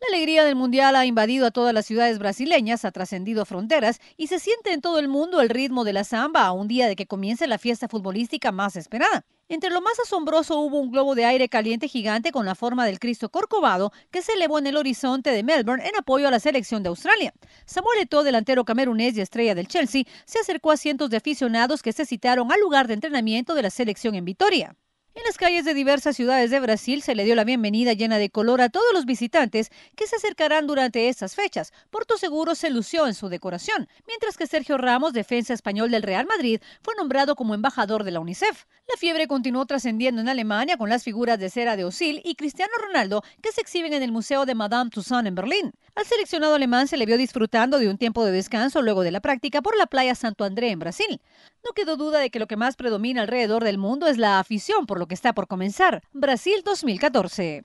La alegría del Mundial ha invadido a todas las ciudades brasileñas, ha trascendido fronteras y se siente en todo el mundo el ritmo de la samba a un día de que comience la fiesta futbolística más esperada. Entre lo más asombroso hubo un globo de aire caliente gigante con la forma del Cristo Corcovado que se elevó en el horizonte de Melbourne en apoyo a la selección de Australia. Samuel Eto'o, delantero camerunés y estrella del Chelsea, se acercó a cientos de aficionados que se citaron al lugar de entrenamiento de la selección en Vitoria. En las calles de diversas ciudades de Brasil se le dio la bienvenida llena de color a todos los visitantes que se acercarán durante estas fechas. Porto Seguro se lució en su decoración, mientras que Sergio Ramos, defensa español del Real Madrid, fue nombrado como embajador de la UNICEF. La fiebre continuó trascendiendo en Alemania con las figuras de cera de Osil y Cristiano Ronaldo que se exhiben en el Museo de Madame Toussaint en Berlín. Al seleccionado alemán se le vio disfrutando de un tiempo de descanso luego de la práctica por la playa Santo André en Brasil. No quedó duda de que lo que más predomina alrededor del mundo es la afición, por lo que está por comenzar Brasil 2014.